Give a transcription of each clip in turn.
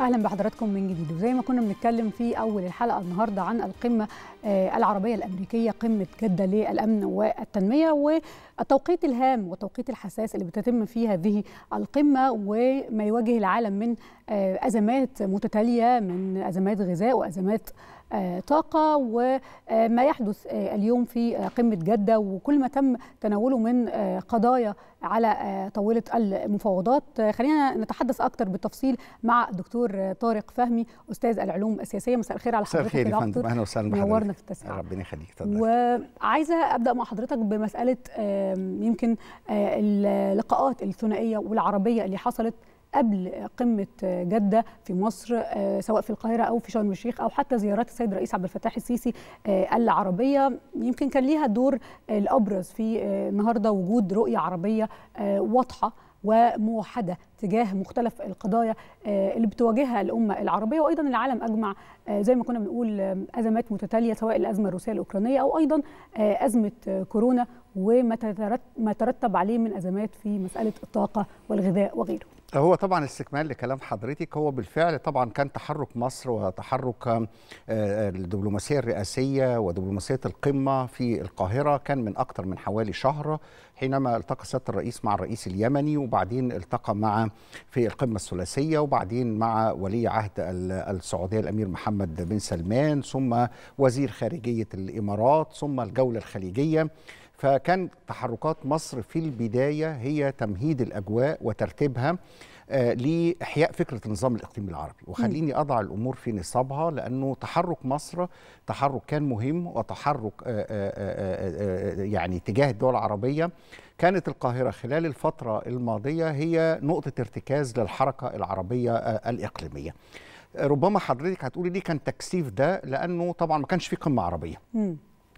اهلا بحضراتكم من جديد وزي ما كنا بنتكلم في اول الحلقه النهارده عن القمه آه، العربيه الامريكيه قمه جده للامن والتنميه والتوقيت الهام والتوقيت الحساس اللي بتتم فيه هذه القمه وما يواجه العالم من آه، ازمات متتاليه من ازمات غذاء وازمات آه، طاقة وما آه، يحدث آه، اليوم في قمة جدة وكل ما تم تناوله من قضايا على طاولة المفاوضات خلينا نتحدث أكثر بالتفصيل مع الدكتور طارق فهمي أستاذ العلوم السياسية مساء الخير على حضرتك مساء الخير يا فندم أهلا وسهلا بحضرتك نورنا في التسعة ربنا يخليك وعايزة أبدأ مع حضرتك بمسألة يمكن اللقاءات الثنائية والعربية اللي حصلت قبل قمه آه، جده في مصر آه، سواء في القاهره او في شرم الشيخ او حتى زيارات السيد الرئيس عبد الفتاح السيسي آه، العربيه يمكن كان ليها الدور الابرز في النهارده وجود رؤيه عربيه واضحه وموحده تجاه مختلف القضايا اللي بتواجهها الامه العربيه وايضا العالم اجمع زي ما كنا بنقول ازمات متتاليه سواء الازمه الروسيه الاوكرانيه او ايضا ازمه كورونا وما ترتب عليه من ازمات في مساله الطاقه والغذاء وغيره. هو طبعا استكمال لكلام حضرتك هو بالفعل طبعا كان تحرك مصر وتحرك آه، الدبلوماسيه الرئاسيه ودبلوماسيه القمه في القاهره كان من اكثر من حوالي شهر حينما التقى سياده الرئيس مع الرئيس اليمني وبعدين التقى مع في القمه الثلاثيه وبعدين مع ولي عهد السعوديه الامير محمد بن سلمان ثم وزير خارجيه الامارات ثم الجوله الخليجيه فكان تحركات مصر في البدايه هي تمهيد الاجواء وترتيبها آه، لاحياء فكره النظام الاقليمي العربي وخليني اضع الامور في نصابها لانه تحرك مصر تحرك كان مهم وتحرك آه، آه، يعني تجاه الدول العربيه كانت القاهره خلال الفتره الماضيه هي نقطه ارتكاز للحركه العربيه الاقليميه ربما حضرتك هتقولي ليه كان تكثيف ده لانه طبعا ما كانش في قمه عربيه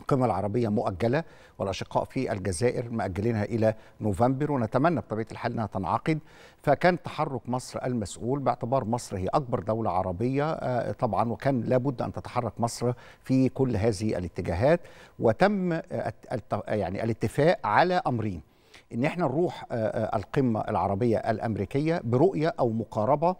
القمة العربية مؤجلة والأشقاء في الجزائر مأجلينها إلى نوفمبر ونتمنى بطبيعة الحال أنها تنعقد فكان تحرك مصر المسؤول باعتبار مصر هي أكبر دولة عربية آه، طبعا وكان لابد أن تتحرك مصر في كل هذه الاتجاهات وتم آه، يعني الاتفاق على أمرين ان احنا نروح آه، القمه العربيه الامريكيه برؤيه او مقاربه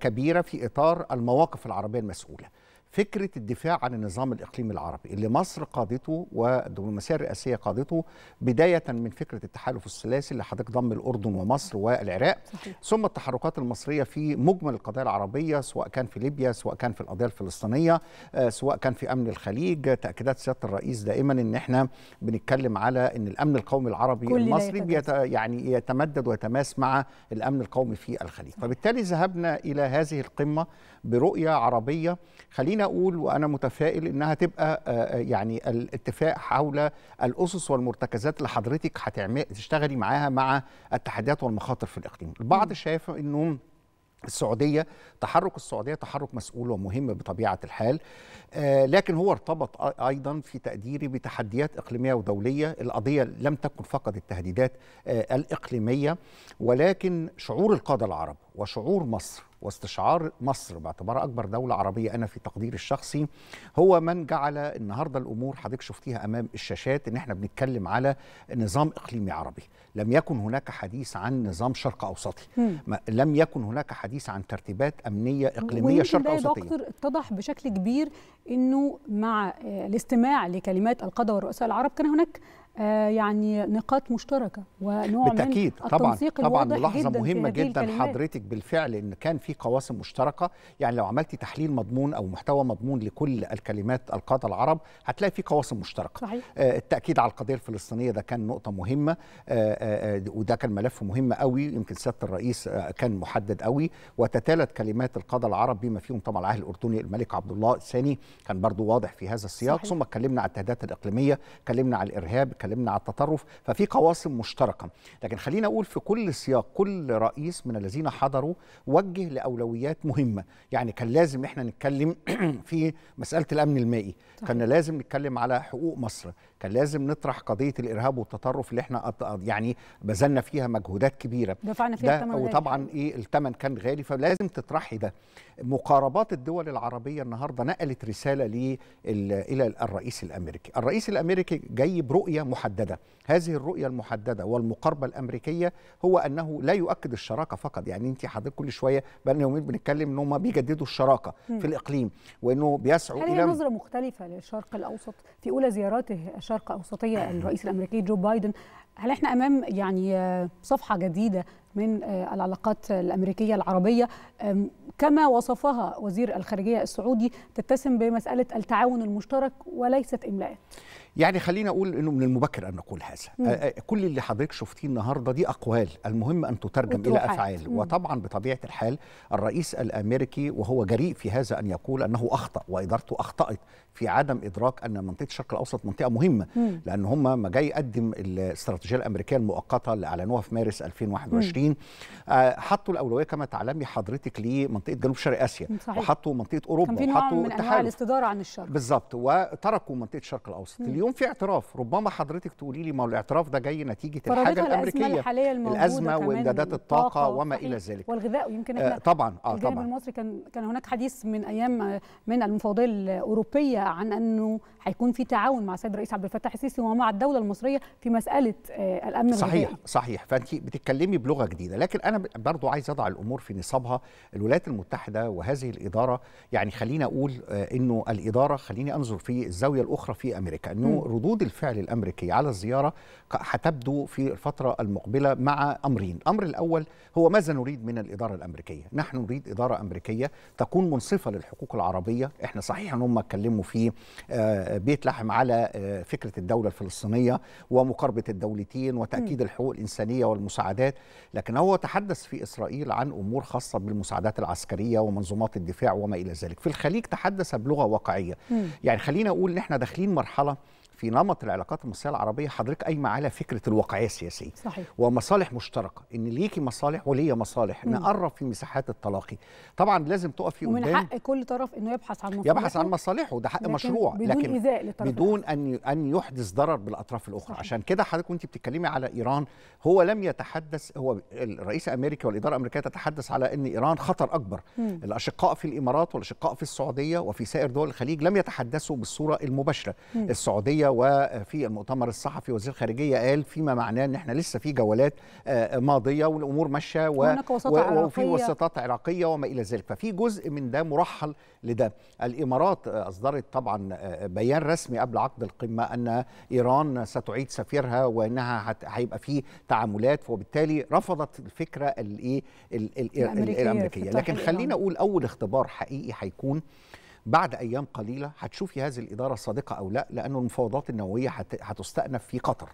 كبيره في اطار المواقف العربيه المسؤوله فكره الدفاع عن النظام الاقليمي العربي اللي مصر قادته والدبلوماسيه الرئاسيه قادته بدايه من فكره التحالف الثلاثي اللي حضرتك ضم الاردن ومصر والعراق صحيح. ثم التحركات المصريه في مجمل القضايا العربيه سواء كان في ليبيا سواء كان في القضيه الفلسطينيه آه، سواء كان في امن الخليج تاكيدات سياده الرئيس دائما ان احنا بنتكلم على ان الامن القومي العربي المصري بيت يعني يتمدد ويتماس مع الامن القومي في الخليج فبالتالي ذهبنا الى هذه القمه برؤيه عربيه خلينا اقول وانا متفائل انها تبقى آه، آه، يعني الاتفاق حول الاسس والمرتكزات اللي حضرتك تشتغلي معاها مع التحديات والمخاطر في الاقليم البعض شايف انه السعوديه تحرك السعوديه تحرك مسؤول ومهم بطبيعه الحال آه، لكن هو ارتبط ايضا في تقديري بتحديات اقليميه ودوليه القضيه لم تكن فقط التهديدات آه، الاقليميه ولكن شعور القاده العرب وشعور مصر واستشعار مصر باعتبارها اكبر دوله عربيه انا في تقديري الشخصي هو من جعل النهارده الامور حضرتك شفتيها امام الشاشات ان احنا بنتكلم على نظام اقليمي عربي لم يكن هناك حديث عن نظام شرق أوسطي ما لم يكن هناك حديث عن ترتيبات أمنية إقليمية شرق أوسطية دكتور اتضح بشكل كبير أنه مع آه، الاستماع لكلمات القادة والرؤساء العرب كان هناك آه، يعني نقاط مشتركه ونوع بالتأكيد. من التنسيق طبعا طبعا ملاحظه مهمه جدا الكلمات. حضرتك بالفعل ان كان في قواسم مشتركه يعني لو عملتي تحليل مضمون او محتوى مضمون لكل الكلمات القاده العرب هتلاقي في قواسم مشتركه صحيح. آه، التاكيد على القضيه الفلسطينيه ده كان نقطه مهمه آه، وده كان ملف مهم قوي يمكن سياده الرئيس كان محدد قوي وتتالت كلمات القاده العرب بما فيهم طبعا العهد الاردني الملك عبد الله الثاني كان برضو واضح في هذا السياق صحيح. ثم اتكلمنا على التهديدات الاقليميه اتكلمنا على الارهاب اتكلمنا على التطرف ففي قواسم مشتركه لكن خلينا اقول في كل سياق كل رئيس من الذين حضروا وجه لاولويات مهمه يعني كان لازم احنا نتكلم في مساله الامن المائي طيب. كان لازم نتكلم على حقوق مصر كان لازم نطرح قضيه الارهاب والتطرف اللي احنا يعني بذلنا فيها مجهودات كبيره دفعنا فيها ده وطبعا ايه الثمن كان غالي فلازم تطرحي ده مقاربات الدول العربيه النهارده نقلت رساله لي الى الرئيس الامريكي الرئيس الامريكي جاي برؤيه محدده هذه الرؤيه المحدده والمقاربه الامريكيه هو انه لا يؤكد الشراكه فقط يعني انت حضرتك كل شويه بقى يومين بنتكلم ان هم بيجددوا الشراكه م. في الاقليم وانه بيسعوا الى نظره مختلفه للشرق الاوسط في اولى زياراته الشرق أوسطية الرئيس الأمريكي جو بايدن هل احنا امام يعني آه، صفحه جديده من آه، العلاقات الامريكيه العربيه كما وصفها وزير الخارجيه السعودي تتسم بمساله التعاون المشترك وليست املاءات يعني خلينا اقول انه من المبكر ان نقول هذا مم. كل اللي حضرتك شفتيه النهارده دي اقوال المهم ان تترجم الى افعال مم. وطبعا بطبيعه الحال الرئيس الامريكي وهو جريء في هذا ان يقول انه اخطا وادارته اخطات في عدم ادراك ان منطقه الشرق الاوسط منطقه مهمه مم. لان هم ما جاي يقدم الاستراتيجيه الامريكيه المؤقته اللي اعلنوها في مارس 2021 آه حطوا الاولويه كما تعلمي حضرتك لمنطقه جنوب شرق اسيا صحيح. وحطوا منطقه اوروبا كان في نوع وحطوا من انواع الاستداره عن الشرق بالظبط وتركوا منطقه الشرق الاوسط اليوم اليوم في اعتراف ربما حضرتك تقولي لي ما الاعتراف ده جاي نتيجه الحاجه الامريكيه الحاليه الازمه وامدادات الطاقه وما الى ذلك والغذاء ويمكن آه، احنا آه طبعا اه الجانب طبعا المصري كان كان هناك حديث من ايام من المفوضيه الاوروبيه عن انه هيكون في تعاون مع السيد الرئيس عبد الفتاح السيسي ومع الدوله المصريه في مساله آه الامن الغذائي صحيح صحيح فانت بتتكلمي بلغه جديده لكن انا برضو عايز اضع الامور في نصابها الولايات المتحده وهذه الاداره يعني خليني اقول آه انه الاداره خليني انظر في الزاويه الاخرى في امريكا انه ردود الفعل الامريكيه على الزياره هتبدو في الفتره المقبله مع امرين، الامر الاول هو ماذا نريد من الاداره الامريكيه؟ نحن نريد اداره امريكيه تكون منصفه للحقوق العربيه، احنا صحيح ان هم اتكلموا في آه، بيت لحم على آه، فكره الدوله الفلسطينيه ومقاربه الدولتين وتاكيد الحقوق الانسانيه والمساعدات، لكن هو تحدث في اسرائيل عن امور خاصه بالمساعدات العسكريه ومنظومات الدفاع وما الى ذلك، في الخليج تحدث بلغه واقعيه، يعني خلينا اقول ان احنا داخلين مرحله في نمط العلاقات المصريه العربيه حضرتك قايمه على فكره الواقعيه السياسيه صحيح. ومصالح مشتركه ان ليكي مصالح وليا مصالح مم. نقرب في مساحات التلاقي طبعا لازم تقفي قدام ومن حق كل طرف انه يبحث عن مصالحه يبحث عن مصالحه ده حق لكن مشروع بدون لكن إزاء للطرف بدون ان ان يحدث ضرر بالاطراف الاخرى صحيح. عشان كده حضرتك وانت بتتكلمي على ايران هو لم يتحدث هو الرئيس الامريكي والاداره الامريكيه تتحدث على ان ايران خطر اكبر مم. الاشقاء في الامارات والاشقاء في السعوديه وفي سائر دول الخليج لم يتحدثوا بالصوره المباشره مم. السعوديه وفي المؤتمر الصحفي وزير الخارجيه قال فيما معناه ان احنا لسه في جولات آه، ماضيه والامور ماشيه و... وفي وسطات عراقيه وما الى ذلك ففي جزء من ده مرحل لده الامارات آه، اصدرت طبعا آه، بيان رسمي قبل عقد القمه ان ايران ستعيد سفيرها وانها هت... هيبقى في تعاملات وبالتالي رفضت الفكره الايه الامريكيه, الأمريكية. لكن خلينا اقول اول اختبار حقيقي هيكون بعد ايام قليله هتشوفي هذه الاداره صادقه او لا لانه المفاوضات النوويه هتستأنف في قطر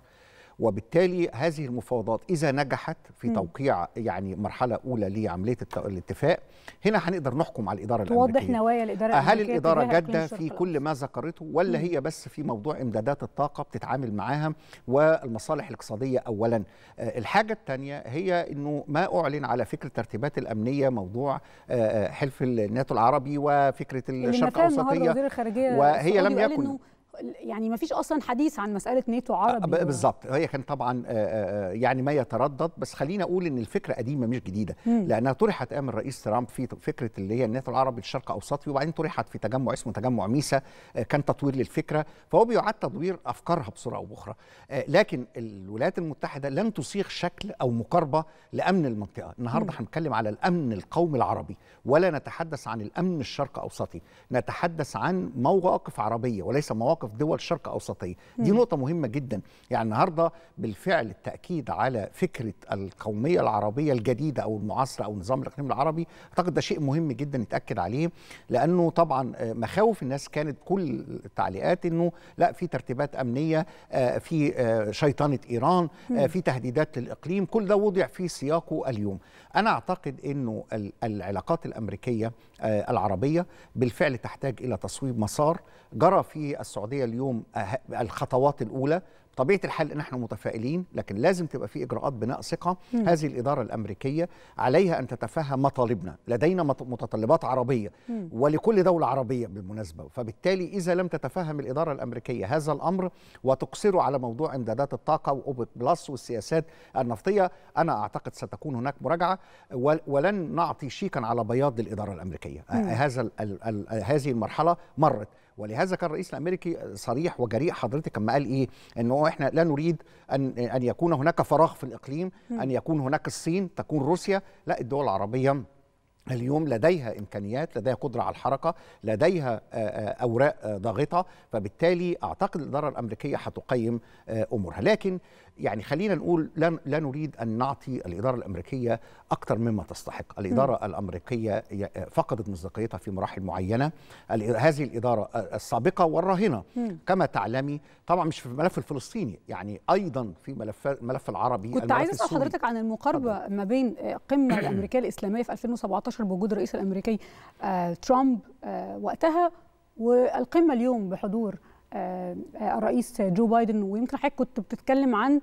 وبالتالي هذه المفاوضات اذا نجحت في م. توقيع يعني مرحله اولى لعمليه الاتفاق هنا هنقدر نحكم على الاداره الامريكيه توضح نوايا الاداره هل الاداره جاده في كل ما ذكرته ولا م. هي بس في موضوع امدادات الطاقه بتتعامل معاها والمصالح الاقتصاديه اولا آه، الحاجه الثانيه هي انه ما اعلن على فكره الترتيبات الامنيه موضوع آه، آه، حلف الناتو العربي وفكره الشرق الاوسطيه وهي لم يكن يعني ما فيش اصلا حديث عن مساله نيتو آه، عربي بالظبط هي كان طبعا آه، آه، يعني ما يتردد بس خلينا اقول ان الفكره قديمه مش جديده مم. لانها طرحت ايام الرئيس ترامب في فكره اللي هي الناتو العربي الشرق الاوسطي وبعدين طرحت في تجمع اسمه تجمع ميسا كان تطوير للفكره فهو بيعاد تطوير افكارها بصوره او باخرى لكن الولايات المتحده لن تصيغ شكل او مقاربه لامن المنطقه النهارده هنتكلم على الامن القومي العربي ولا نتحدث عن الامن الشرق اوسطي نتحدث عن مواقف عربيه وليس مواقف في دول شرق أوسطية دي نقطة مهمة جدا يعني النهاردة بالفعل التأكيد على فكرة القومية العربية الجديدة أو المعاصرة أو نظام الإقليم العربي أعتقد ده شيء مهم جدا نتأكد عليه لأنه طبعا آه، مخاوف الناس كانت كل التعليقات أنه لا في ترتيبات أمنية آه، في آه، شيطنة إيران في تهديدات للإقليم كل ده وضع في سياقه اليوم أنا أعتقد أنه العلاقات الأمريكية العربية بالفعل تحتاج إلى تصويب مسار جرى في السعودية الاقتصاديه اليوم أه-، الخطوات الاولى طبيعه الحال نحن متفائلين لكن لازم تبقى في اجراءات بناء ثقه هذه الاداره الامريكيه عليها ان تتفهم مطالبنا لدينا متطلبات عربيه مم. ولكل دوله عربيه بالمناسبه فبالتالي اذا لم تتفهم الاداره الامريكيه هذا الامر وتقصره على موضوع امدادات الطاقه واوبك بلس والسياسات النفطيه انا اعتقد ستكون هناك مراجعه ولن نعطي شيكا على بياض الاداره الامريكيه هذا هذه المرحله مرت ولهذا كان الرئيس الامريكي صريح وجريء حضرتك كما قال ايه انه احنا لا نريد ان ان يكون هناك فراغ في الاقليم ان يكون هناك الصين تكون روسيا لا الدول العربيه اليوم لديها امكانيات لديها قدره على الحركه لديها اوراق ضاغطه فبالتالي اعتقد الاداره الامريكيه هتقيم امورها لكن يعني خلينا نقول لا, لا نريد أن نعطي الإدارة الأمريكية أكثر مما تستحق الإدارة م. الأمريكية فقدت مصداقيتها في مراحل معينة هذه الإدارة السابقة والراهنة م. كما تعلمي طبعا مش في الملف الفلسطيني يعني أيضا في ملف الملف العربي كنت عايز أسأل حضرتك عن المقاربة ما بين القمة آه، الأمريكية الإسلامية في 2017 بوجود الرئيس الأمريكي آه، ترامب آه، وقتها والقمة اليوم بحضور آه، الرئيس جو بايدن ويمكن حضرتك كنت بتتكلم عن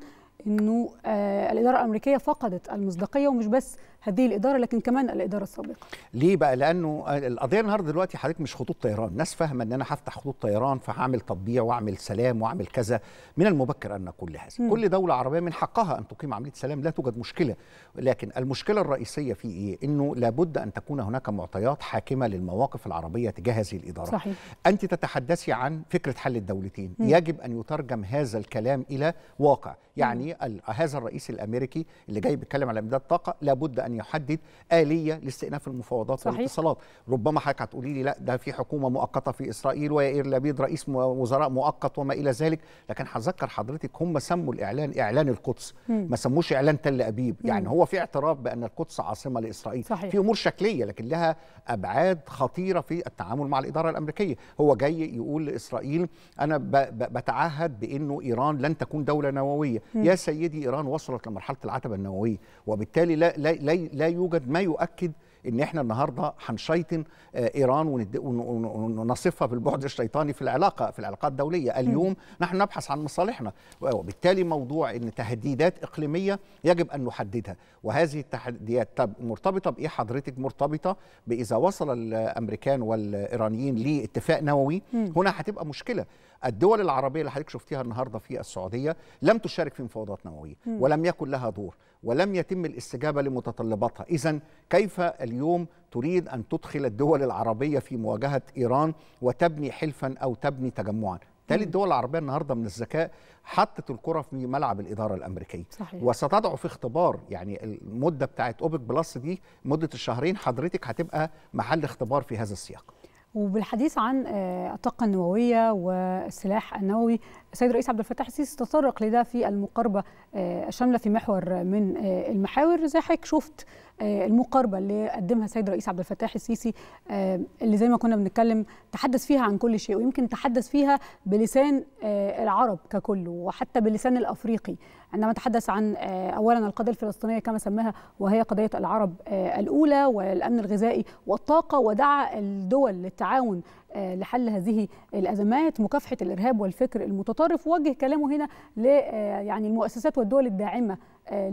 انه آه، الاداره الامريكيه فقدت المصداقيه ومش بس هذه الاداره لكن كمان الاداره السابقه ليه بقى لانه القضيه النهارده دلوقتي حضرتك مش خطوط طيران ناس فاهمه ان انا هفتح خطوط طيران فهعمل تطبيع واعمل سلام واعمل كذا من المبكر ان كل هذا كل دوله عربيه من حقها ان تقيم عمليه سلام لا توجد مشكله لكن المشكله الرئيسيه في ايه انه لابد ان تكون هناك معطيات حاكمه للمواقف العربيه تجاه هذه الادارات صحيح. انت تتحدثي عن فكره حل الدولتين مم. يجب ان يترجم هذا الكلام الى واقع يعني هذا الرئيس الامريكي اللي جاي بيتكلم على امداد طاقه لابد ان يحدد اليه لاستئناف المفاوضات صحيح. والاتصالات ربما حضرتك هتقولي لي لا ده في حكومه مؤقته في اسرائيل ويائر لبيد رئيس وزراء مؤقت وما الى ذلك لكن هذكر حضرتك هم سموا الاعلان اعلان القدس ما سموش اعلان تل ابيب مم. يعني هو في اعتراف بان القدس عاصمه لاسرائيل صحيح. في امور شكليه لكن لها ابعاد خطيره في التعامل مع الاداره الامريكيه هو جاي يقول لاسرائيل انا بتعهد بانه ايران لن تكون دوله نوويه مم. يا سيدي ايران وصلت لمرحله العتبه النوويه وبالتالي لا, لا لا يوجد ما يؤكد ان احنا النهارده هنشيطن آه، ايران ونصفها بالبعد الشيطاني في العلاقه في العلاقات الدوليه، اليوم نحن نبحث عن مصالحنا وبالتالي موضوع ان تهديدات اقليميه يجب ان نحددها وهذه التحديات طب مرتبطه بايه حضرتك؟ مرتبطه باذا وصل الامريكان والايرانيين لاتفاق نووي هنا هتبقى مشكله الدول العربيه اللي حضرتك شفتيها النهارده في السعوديه لم تشارك في مفاوضات نوويه ولم يكن لها دور ولم يتم الاستجابه لمتطلباتها اذا كيف اليوم تريد ان تدخل الدول العربيه في مواجهه ايران وتبني حلفا او تبني تجمعا تالي الدول العربيه النهارده من الذكاء حطت الكره في ملعب الاداره الامريكيه صحيح. وستضع في اختبار يعني المده بتاعت اوبك بلس دي مده الشهرين حضرتك هتبقى محل اختبار في هذا السياق وبالحديث عن آه، الطاقة النووية والسلاح النووي السيد الرئيس عبد الفتاح السيسي تطرق لده في المقاربة آه، الشاملة في محور من آه، المحاور زي حضرتك شفت آه، المقاربه اللي قدمها السيد رئيس عبد الفتاح السيسي آه، اللي زي ما كنا بنتكلم تحدث فيها عن كل شيء ويمكن تحدث فيها بلسان آه، العرب ككل وحتى بلسان الافريقي عندما تحدث عن اولا القضيه الفلسطينيه كما سماها وهي قضيه العرب الاولى والامن الغذائي والطاقه ودعا الدول للتعاون لحل هذه الازمات مكافحه الارهاب والفكر المتطرف وجه كلامه هنا ل آه، يعني المؤسسات والدول الداعمه آه،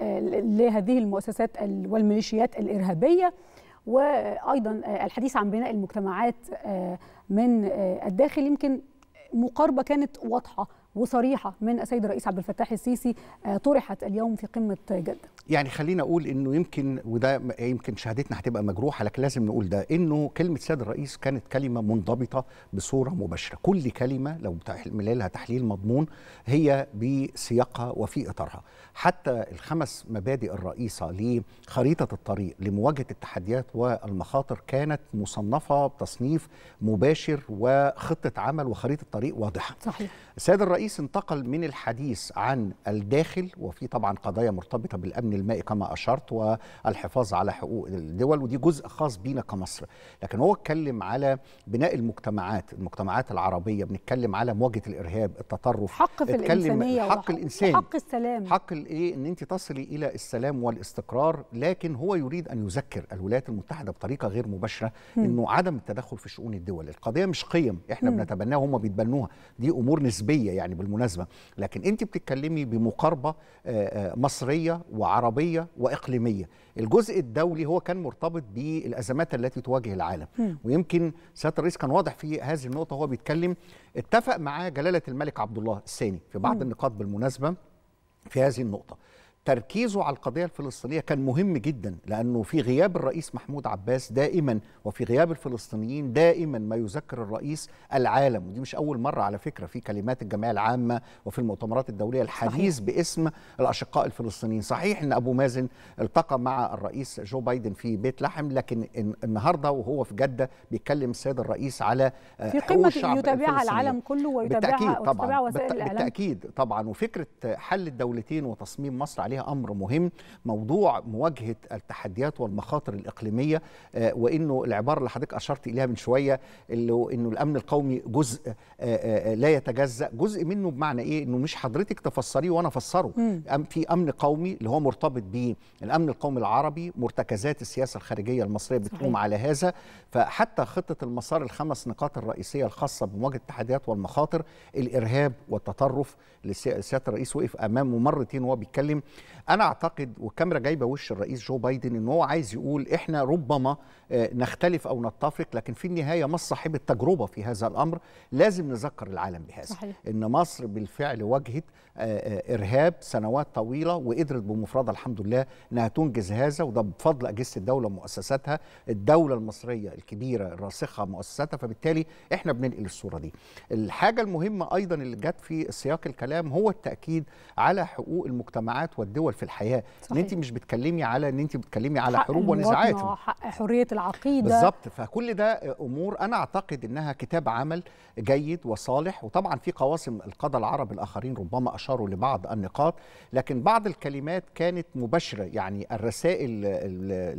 آه، لهذه المؤسسات والميليشيات الارهابيه وايضا الحديث عن بناء المجتمعات من الداخل يمكن مقاربه كانت واضحه وصريحه من السيد الرئيس عبد الفتاح السيسي آه، طرحت اليوم في قمه جده. يعني خلينا اقول انه يمكن وده يمكن شهادتنا هتبقى مجروحه لكن لازم نقول ده انه كلمه السيد الرئيس كانت كلمه منضبطه بصوره مباشره، كل كلمه لو لها تحليل مضمون هي بسياقها وفي اطارها، حتى الخمس مبادئ الرئيسه لخريطه الطريق لمواجهه التحديات والمخاطر كانت مصنفه بتصنيف مباشر وخطه عمل وخريطه طريق واضحه. صحيح. السيد الرئيس الرئيس انتقل من الحديث عن الداخل وفي طبعا قضايا مرتبطه بالامن المائي كما اشرت والحفاظ على حقوق الدول ودي جزء خاص بينا كمصر لكن هو اتكلم على بناء المجتمعات المجتمعات العربيه بنتكلم على مواجهه الارهاب التطرف حق في الانسانيه حق الانسان حق السلام حق الايه ان انت تصلي الى السلام والاستقرار لكن هو يريد ان يذكر الولايات المتحده بطريقه غير مباشره انه عدم التدخل في شؤون الدول القضيه مش قيم احنا بنتبناها هم بيتبنوها دي امور نسبيه يعني بالمناسبه لكن انت بتتكلمي بمقاربه آه، آه، مصريه وعربيه واقليميه الجزء الدولي هو كان مرتبط بالازمات التي تواجه العالم م. ويمكن سياده الرئيس كان واضح في هذه النقطه وهو بيتكلم اتفق معاه جلاله الملك عبد الله الثاني في بعض م. النقاط بالمناسبه في هذه النقطه تركيزه على القضية الفلسطينية كان مهم جدا لأنه في غياب الرئيس محمود عباس دائما وفي غياب الفلسطينيين دائما ما يذكر الرئيس العالم ودي مش أول مرة على فكرة في كلمات الجمعية العامة وفي المؤتمرات الدولية الحديث صحيح. باسم الأشقاء الفلسطينيين صحيح أن أبو مازن التقى مع الرئيس جو بايدن في بيت لحم لكن النهاردة وهو في جدة بيتكلم السيد الرئيس على في قمة يتابعها العالم كله ويتابعها بالتأكيد طبعا وسائل بالتأكيد طبعا وفكرة حل الدولتين وتصميم مصر عليها عليها امر مهم موضوع مواجهه التحديات والمخاطر الاقليميه آه، وانه العباره اللي حضرتك اشرت اليها من شويه اللي انه الامن القومي جزء آه، آه، لا يتجزا جزء منه بمعنى ايه انه مش حضرتك تفسريه وانا افسره في امن قومي اللي هو مرتبط بالامن القومي العربي مرتكزات السياسه الخارجيه المصريه بتقوم على هذا فحتى خطه المسار الخمس نقاط الرئيسيه الخاصه بمواجهه التحديات والمخاطر الارهاب والتطرف سياده الرئيس وقف امامه مرتين وهو بيتكلم انا اعتقد والكاميرا جايبه وش الرئيس جو بايدن ان هو عايز يقول احنا ربما آه، نختلف او نتفق لكن في النهايه مصر صاحبه تجربه في هذا الامر لازم نذكر العالم بهذا صحيح. ان مصر بالفعل واجهت آه، آه، ارهاب سنوات طويله وقدرت بمفردها الحمد لله انها تنجز هذا وده بفضل اجهزه الدوله ومؤسساتها الدوله المصريه الكبيره الراسخه مؤسساتها فبالتالي احنا بننقل الصوره دي الحاجه المهمه ايضا اللي جت في سياق الكلام هو التاكيد على حقوق المجتمعات والدول في الحياه صحيح. ان انت مش بتكلمي على ان انت بتكلمي على حروب ونزاعات حريه العقيده بالظبط فكل ده امور انا اعتقد انها كتاب عمل جيد وصالح وطبعا في قواسم القضاء العرب الاخرين ربما اشاروا لبعض النقاط لكن بعض الكلمات كانت مباشره يعني الرسائل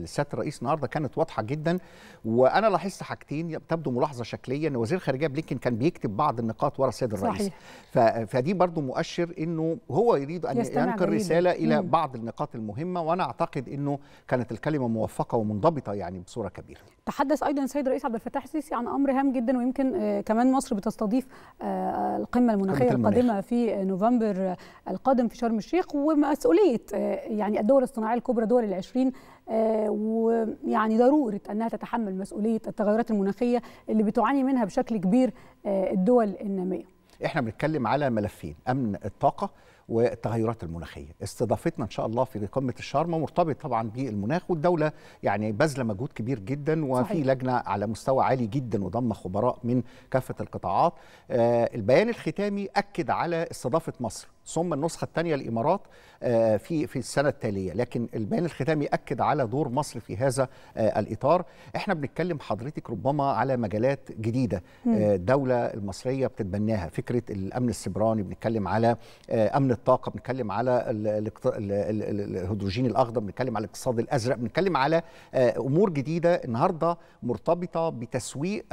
لسياده الرئيس النهارده كانت واضحه جدا وانا لاحظت حاجتين تبدو ملاحظه شكليه ان وزير الخارجيه بلينكن كان بيكتب بعض النقاط ورا السيد الرئيس صحيح. فدي برضو مؤشر انه هو يريد ان ينقل رساله الى مم. بعض النقاط المهمه وانا اعتقد انه كانت الكلمه موفقه ومنضبطه يعني بصوره كبيره تحدث ايضا السيد الرئيس عبد الفتاح السيسي عن امر هام جدا ويمكن آه، كمان مصر بتستضيف آه، القمه المناخيه القادمه في نوفمبر آه، القادم في شرم الشيخ ومسؤوليه يعني الدول الصناعيه الكبرى دول ال20 ويعني ضروره انها تتحمل مسؤوليه التغيرات المناخيه اللي بتعاني منها بشكل كبير الدول الناميه احنا بنتكلم على ملفين امن الطاقه والتغيرات المناخيه استضافتنا ان شاء الله في قمه الشرم مرتبط طبعا بالمناخ والدوله يعني بذله مجهود كبير جدا وفي صحيح. لجنه على مستوى عالي جدا وضم خبراء من كافه القطاعات آه، البيان الختامي اكد على استضافه مصر ثم النسخه الثانيه الامارات آه، في في السنه التاليه لكن البيان الختامي اكد على دور مصر في هذا آه، الاطار احنا بنتكلم حضرتك ربما على مجالات جديده آه، الدوله المصريه بتتبناها فكره الامن السبراني بنتكلم على امن الطاقه بنتكلم على الهيدروجين الاخضر بنتكلم على الاقتصاد الازرق بنتكلم على امور جديده النهارده مرتبطه بتسويق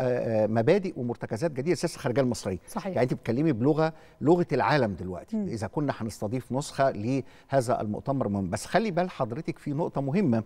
مبادئ ومرتكزات جديده سياسه الخارجيه المصريه صحيح. يعني انت بتتكلمي بلغه لغه العالم دلوقتي اذا كنا هنستضيف نسخه لهذا المؤتمر المهم بس خلي بال حضرتك في نقطه مهمه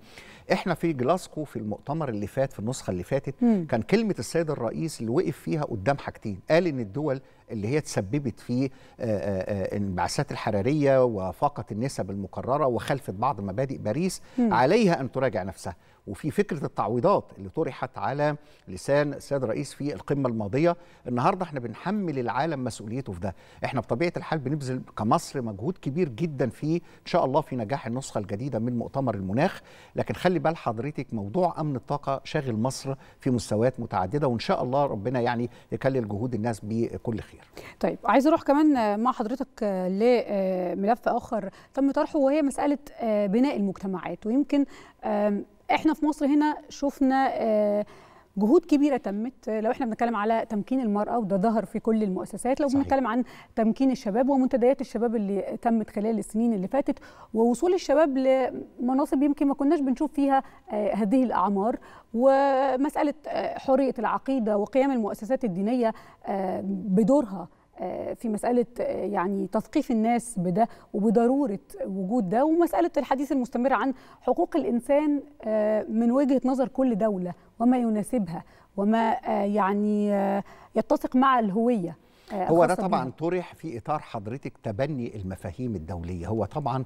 احنا في جلاسكو في المؤتمر اللي فات في النسخه اللي فاتت م. كان كلمه السيد الرئيس اللي وقف فيها قدام حاجتين قال ان الدول اللي هي تسببت في آه، آه، آه، انبعاثات الحراريه وفاقت النسب المقرره وخلفت بعض مبادئ باريس م. عليها ان تراجع نفسها وفي فكره التعويضات اللي طرحت على لسان السيد الرئيس في القمه الماضيه النهارده احنا بنحمل العالم مسؤوليته في ده احنا بطبيعه الحال بنبذل كمصر مجهود كبير جدا في ان شاء الله في نجاح النسخه الجديده من مؤتمر المناخ لكن خلي بال حضرتك موضوع امن الطاقه شاغل مصر في مستويات متعدده وان شاء الله ربنا يعني يكلل جهود الناس بكل خير الخير طيب عايز اروح كمان مع حضرتك لملف آه، اخر تم طرحه وهي مساله آه، بناء المجتمعات ويمكن احنا في مصر هنا شفنا آه، جهود كبيره تمت لو احنا بنتكلم على تمكين المراه وده ظهر في كل المؤسسات لو بنتكلم عن تمكين الشباب ومنتديات الشباب اللي تمت خلال السنين اللي فاتت ووصول الشباب لمناصب يمكن ما كناش بنشوف فيها آه، هذه الاعمار ومساله آه، حريه العقيده وقيام المؤسسات الدينيه آه، بدورها في مسألة يعني تثقيف الناس بده وبضرورة وجود ده ومسألة الحديث المستمر عن حقوق الإنسان من وجهة نظر كل دولة وما يناسبها وما آه، يعني آه، يتسق مع الهويه آه، هو ده طبعا طرح في اطار حضرتك تبني المفاهيم الدوليه هو طبعا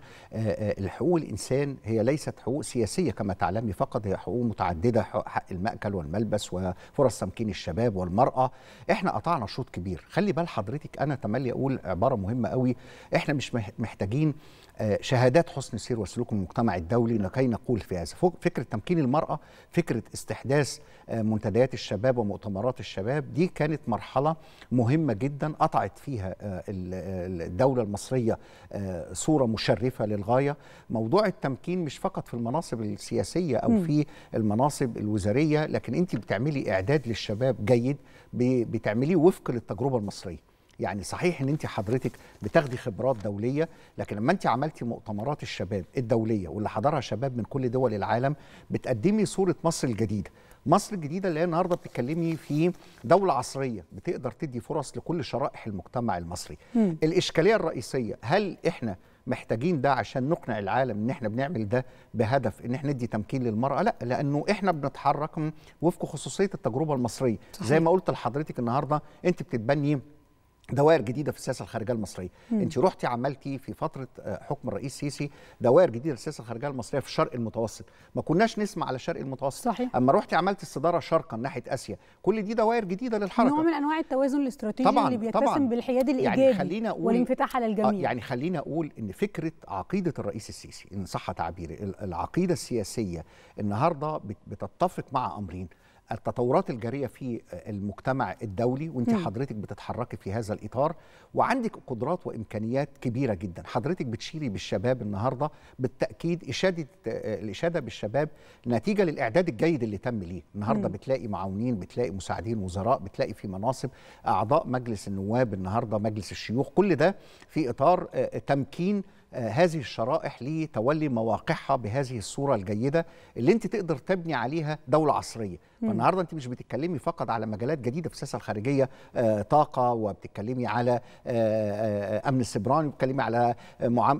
حقوق الانسان هي ليست حقوق سياسيه كما تعلمي فقط هي حقوق متعدده حق الماكل والملبس وفرص تمكين الشباب والمراه احنا قطعنا شوط كبير خلي بال حضرتك انا تملي اقول عباره مهمه قوي احنا مش محتاجين آه، شهادات حسن السير وسلوك المجتمع الدولي لكي نقول في هذا فكرة تمكين المرأة فكرة استحداث آه، منتديات الشباب ومؤتمرات الشباب دي كانت مرحلة مهمة جدا قطعت فيها آه، الدولة المصرية صورة مشرفة للغاية موضوع التمكين مش فقط في المناصب السياسية أو في المناصب الوزارية لكن أنت بتعملي إعداد للشباب جيد بتعمليه وفق للتجربة المصرية يعني صحيح ان انت حضرتك بتاخدي خبرات دوليه لكن لما انت عملتي مؤتمرات الشباب الدوليه واللي حضرها شباب من كل دول العالم بتقدمي صوره مصر الجديده مصر الجديده اللي هي النهارده بتتكلمي في دوله عصريه بتقدر تدي فرص لكل شرائح المجتمع المصري م. الاشكاليه الرئيسيه هل احنا محتاجين ده عشان نقنع العالم ان احنا بنعمل ده بهدف ان احنا ندي تمكين للمراه لا لانه احنا بنتحرك وفق خصوصيه التجربه المصريه صحيح. زي ما قلت لحضرتك النهارده انت بتتبني دوائر جديده في السياسه الخارجيه المصريه مم. انت رحتي عملتي في فتره آه، حكم الرئيس سيسي دوائر جديده في السياسه الخارجيه المصريه في الشرق المتوسط ما كناش نسمع على الشرق المتوسط صحيح. اما رحتي عملتي الصداره شرقا ناحيه اسيا كل دي دوائر جديده للحركه نوع من انواع التوازن الاستراتيجي طبعًا اللي بيتسم طبعًا بالحياد يعني الايجابي يعني خلينا أقول والانفتاح على الجميع آه، يعني خلينا اقول ان فكره عقيده الرئيس السيسي ان صح تعبيري العقيده السياسيه النهارده بتتفق مع امرين التطورات الجاريه في المجتمع الدولي وانت م. حضرتك بتتحركي في هذا الاطار وعندك قدرات وامكانيات كبيره جدا حضرتك بتشيري بالشباب النهارده بالتاكيد اشاده الاشاده بالشباب نتيجه للاعداد الجيد اللي تم ليه النهارده م. بتلاقي معاونين بتلاقي مساعدين وزراء بتلاقي في مناصب اعضاء مجلس النواب النهارده مجلس الشيوخ كل ده في اطار آه، تمكين آه، هذه الشرائح لتولي مواقعها بهذه الصورة الجيدة اللي انت تقدر تبني عليها دولة عصرية النهارده انت مش بتتكلمي فقط على مجالات جديده في السياسه الخارجيه آه، طاقه وبتتكلمي على آه، آه، امن السبراني وبتتكلمي على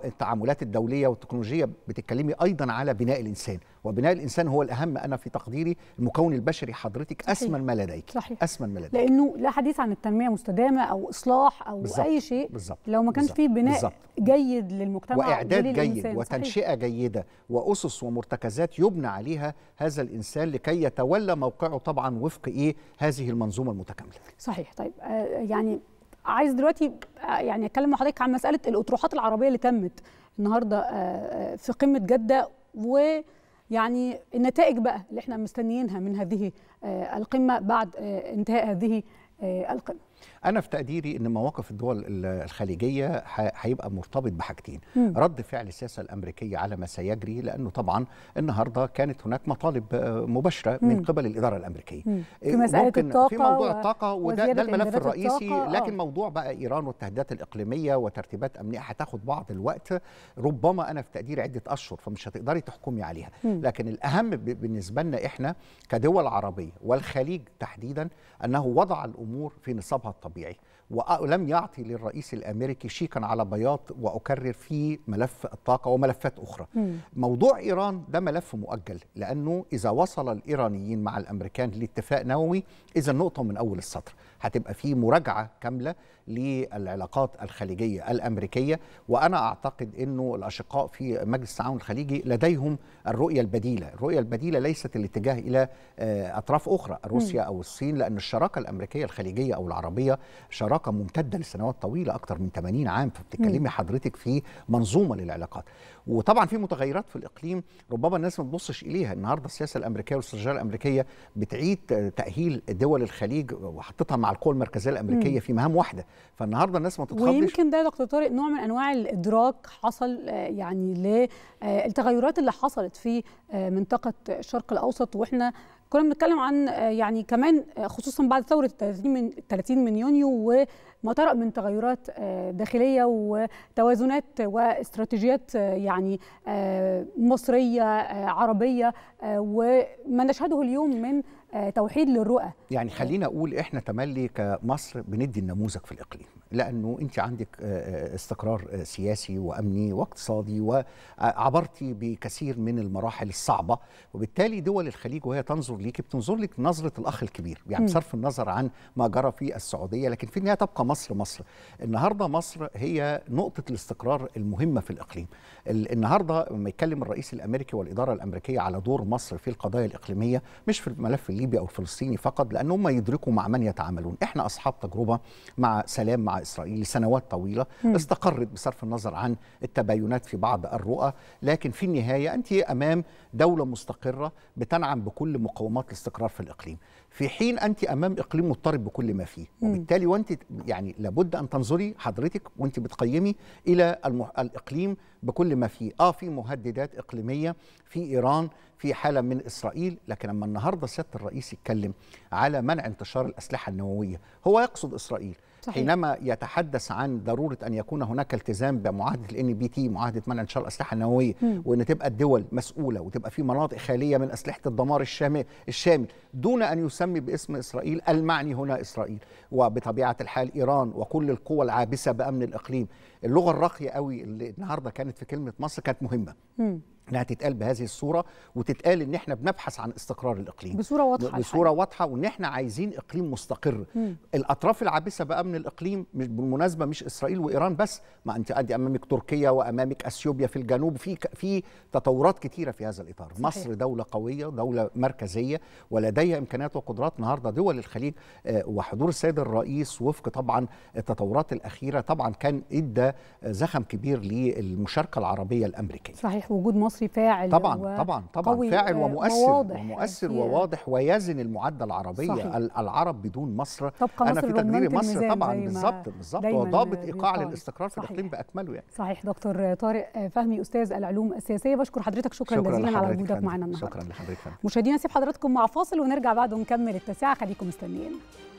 التعاملات الدوليه والتكنولوجيه بتتكلمي ايضا على بناء الانسان وبناء الانسان هو الاهم انا في تقديري المكون البشري حضرتك اسمن ما لديك صحيح. اسمن ما لديك لانه لا حديث عن التنميه مستدامه او اصلاح او بالزبط. اي شيء بالزبط. لو ما كانش في بناء بالزبط. جيد للمجتمع واعداد جيد وتنشئه صحيح. جيده واسس ومرتكزات يبنى عليها هذا الانسان لكي يتولى موقع توقعه طبعا وفق ايه هذه المنظومه المتكامله صحيح طيب آه، يعني عايز دلوقتي آه، يعني اتكلم مع حضرتك عن مساله الاطروحات العربيه اللي تمت النهارده آه، في قمه جده و يعني النتائج بقى اللي احنا مستنيينها من هذه القمه بعد انتهاء هذه آه، القمة أنا في تقديري أن مواقف الدول الخليجية هيبقى مرتبط بحاجتين مم. رد فعل السياسة الأمريكية على ما سيجري لأنه طبعا النهاردة كانت هناك مطالب آه، مباشرة مم. من قبل الإدارة الأمريكية مم. في آه، مسألة الطاقة في موضوع و... الطاقة وده ده الملف الرئيسي الطاقة. لكن موضوع بقى إيران والتهديدات الإقليمية وترتيبات أمنية هتاخد بعض الوقت ربما أنا في تقديري عدة أشهر فمش هتقدري تحكمي عليها مم. لكن الأهم بالنسبة لنا إحنا كدول عربية والخليج تحديدا أنه وضع الأمور الامور في نصابها الطبيعي ولم يعطي للرئيس الامريكي شيكا على بياض واكرر في ملف الطاقه وملفات اخرى مم. موضوع ايران ده ملف مؤجل لانه اذا وصل الايرانيين مع الامريكان لاتفاق نووي اذا نقطه من اول السطر هتبقى في مراجعه كامله للعلاقات الخليجيه الامريكيه وانا اعتقد انه الاشقاء في مجلس التعاون الخليجي لديهم الرؤيه البديله، الرؤيه البديله ليست الاتجاه الى آه، اطراف اخرى روسيا او الصين لان الشراكه الامريكيه الخليجيه او العربيه شراكه ممتده لسنوات طويله اكثر من 80 عام فبتتكلمي حضرتك في منظومه للعلاقات وطبعا في متغيرات في الاقليم ربما الناس ما تبصش اليها النهارده السياسه الامريكيه والاستراتيجيه الامريكيه بتعيد تاهيل دول الخليج وحطتها مع القوى المركزيه الامريكيه في مهام واحده فالنهارده الناس ما تتخضش ويمكن ده يا دكتور طارق نوع من انواع الادراك حصل آه، يعني للتغيرات آه، اللي حصلت في آه، منطقه الشرق الاوسط واحنا كنا بنتكلم عن آه، يعني كمان آه، خصوصا بعد ثوره 30 من 30 من يونيو وما طرأ من تغيرات آه، داخليه وتوازنات واستراتيجيات يعني مصريه عربيه وما نشهده اليوم من آه، توحيد للرؤى يعني خلينا اقول احنا تملي كمصر بندي النموذج في الاقليم لانه انت عندك آه، آه، استقرار سياسي وامني واقتصادي وعبرتي بكثير من المراحل الصعبه وبالتالي دول الخليج وهي تنظر ليك بتنظر لك نظره الاخ الكبير يعني بصرف النظر عن ما جرى في السعوديه لكن في النهايه تبقى مصر مصر النهارده مصر هي نقطه الاستقرار المهمه في الاقليم النهارده لما يتكلم الرئيس الامريكي والاداره الامريكيه على دور مصر في القضايا الاقليميه مش في الملف الليبي او الفلسطيني فقط لان هم يدركوا مع من يتعاملون احنا اصحاب تجربه مع سلام مع اسرائيل سنوات طويله م. استقرت بصرف النظر عن التباينات في بعض الرؤى لكن في النهايه انت امام دوله مستقره بتنعم بكل مقومات الاستقرار في الاقليم في حين انت امام اقليم مضطرب بكل ما فيه وبالتالي وانت يعني لابد ان تنظري حضرتك وانت بتقيمي الى المح... الاقليم بكل ما فيه اه في مهددات اقليميه في ايران في حاله من اسرائيل لكن لما النهارده سياده الرئيس يتكلم على منع انتشار الاسلحه النوويه هو يقصد اسرائيل صحيح. حينما يتحدث عن ضروره ان يكون هناك التزام بمعاهده الان بي تي معاهده منع إنشاء الاسلحه النوويه وان تبقى الدول مسؤوله وتبقى في مناطق خاليه من اسلحه الدمار الشامل دون ان يسمي باسم اسرائيل المعني هنا اسرائيل وبطبيعه الحال ايران وكل القوى العابسه بامن الاقليم اللغه الراقيه قوي اللي النهارده كانت في كلمه مصر كانت مهمه م. انها تتقال بهذه الصوره وتتقال ان احنا بنبحث عن استقرار الاقليم بصوره واضحه بصوره الحقيقة. واضحه وان احنا عايزين اقليم مستقر مم. الاطراف العابسه بقى من الاقليم مش بالمناسبه مش اسرائيل وايران بس ما انت قد امامك تركيا وامامك اثيوبيا في الجنوب في في تطورات كثيره في هذا الاطار صحيح. مصر دوله قويه دوله مركزيه ولديها امكانيات وقدرات النهارده دول الخليج آه، وحضور السيد الرئيس وفق طبعا التطورات الاخيره طبعا كان ادى زخم كبير للمشاركه العربيه الامريكيه صحيح وجود مصر المصري فاعل طبعا طبعا طبعا فاعل ومؤثر وواضح ومؤثر يعني وواضح ويزن المعدل العربية صحيح. العرب بدون مصر انا في تقديري مصر طبعا بالظبط بالظبط وضابط ايقاع للاستقرار في الاقليم باكمله يعني صحيح دكتور طارق فهمي استاذ العلوم السياسيه بشكر حضرتك شكرا, شكرا جزيلا على وجودك معنا النهارده شكرا لحضرتك مشاهدينا نسيب حضراتكم مع فاصل ونرجع بعد ونكمل التسعه خليكم مستنيين